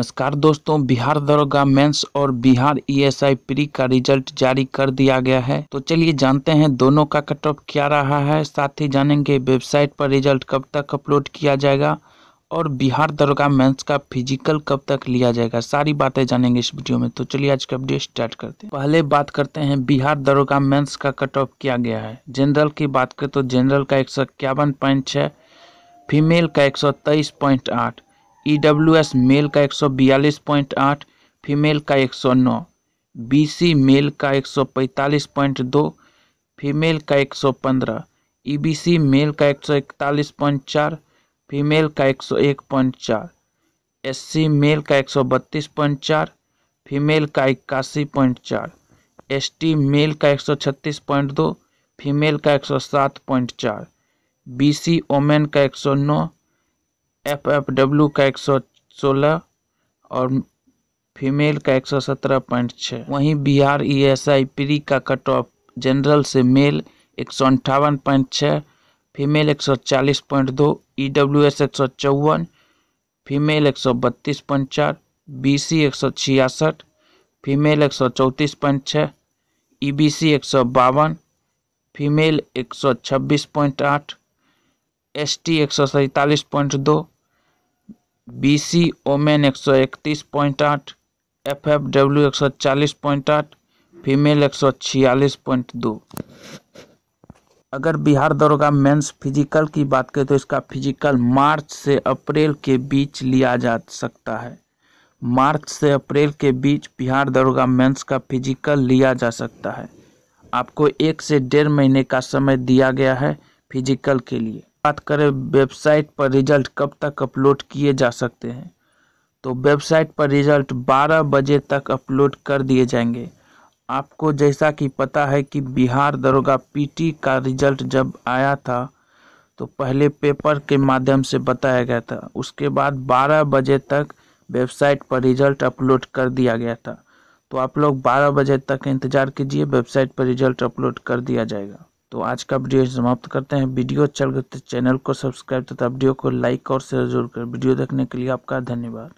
नमस्कार दोस्तों बिहार दरोगा मेंस और बिहार ईएसआई e प्री का रिजल्ट जारी कर दिया गया है तो चलिए जानते हैं दोनों का कट ऑफ क्या रहा है साथ ही जानेंगे वेबसाइट पर रिजल्ट कब तक अपलोड किया जाएगा और बिहार दरोगा मेंस का फिजिकल कब तक लिया जाएगा सारी बातें जानेंगे इस वीडियो में तो चलिए आज का अपडेट स्टार्ट करते हैं पहले बात करते हैं बिहार दरोगा मेंस का कट ऑफ किया गया है जनरल की बात करें तो जनरल का एक फीमेल का एक ई डब्ल्यू एस मेल का एक सौ बयालीस पॉइंट आठ फीमेल का एक सौ नौ बी सी मेल का एक सौ पैंतालीस पॉइंट दो फीमेल का एक सौ पंद्रह ई बी सी मेल का एक सौ इकतालीस पॉइंट चार फीमेल का एक सौ एक पॉइंट चार एस सी मेल का एक सौ बत्तीस पॉइंट चार फीमेल का इक्यासी पॉइंट चार एस टी मेल का एक सौ छत्तीस पॉइंट दो फीमेल का एक सौ सात पॉइंट चार बी सी ओमेन का एक सौ नौ एफ एफ डब्ल्यू का एक सौ सोलह और फीमेल का एक सौ सत्रह पॉइंट छः वहीं Bihar E S I pre का कट ऑफ जनरल से मेल एक सौ अंठावन पॉइंट छः फीमेल एक सौ चालीस पॉइंट दो ई डब्ल्यू एस एक सौ चौवन फीमेल एक सौ बत्तीस पॉइंट चार बी सी एक सौ छियासठ फीमेल एक सौ चौंतीस पॉइंट छः ई बी सी एक सौ बावन फीमेल एक सौ छब्बीस पॉइंट आठ एस टी एक सौ सैंतालीस पॉइंट दो बी सी ओमेन एक सौ इकतीस पॉइंट आठ एफ एफ डब्ल्यू एक सौ चालीस पॉइंट आठ फीमेल एक सौ छियालीस पॉइंट दो अगर बिहार दरोगा मेंस फिजिकल की बात करें तो इसका फिजिकल मार्च से अप्रैल के बीच लिया जा सकता है मार्च से अप्रैल के बीच बिहार दरोगा मेंस का फिजिकल लिया जा सकता है आपको एक से डेढ़ महीने का समय दिया गया है फिजिकल के लिए बात करें वेबसाइट पर रिजल्ट कब तक अपलोड किए जा सकते हैं तो वेबसाइट पर रिजल्ट 12 बजे तक अपलोड कर दिए जाएंगे आपको जैसा कि पता है कि बिहार दरोगा पीटी का रिजल्ट जब आया था तो पहले पेपर के माध्यम से बताया गया था उसके बाद 12 बजे तक वेबसाइट पर रिजल्ट अपलोड कर दिया गया था तो आप लोग 12 बजे तक इंतज़ार कीजिए वेबसाइट पर रिजल्ट अपलोड कर दिया जाएगा तो आज का वीडियो समाप्त करते हैं वीडियो अच्छा लगता तो है चैनल को सब्सक्राइब तथा वीडियो को लाइक और शेयर जरूर करें वीडियो देखने के लिए आपका धन्यवाद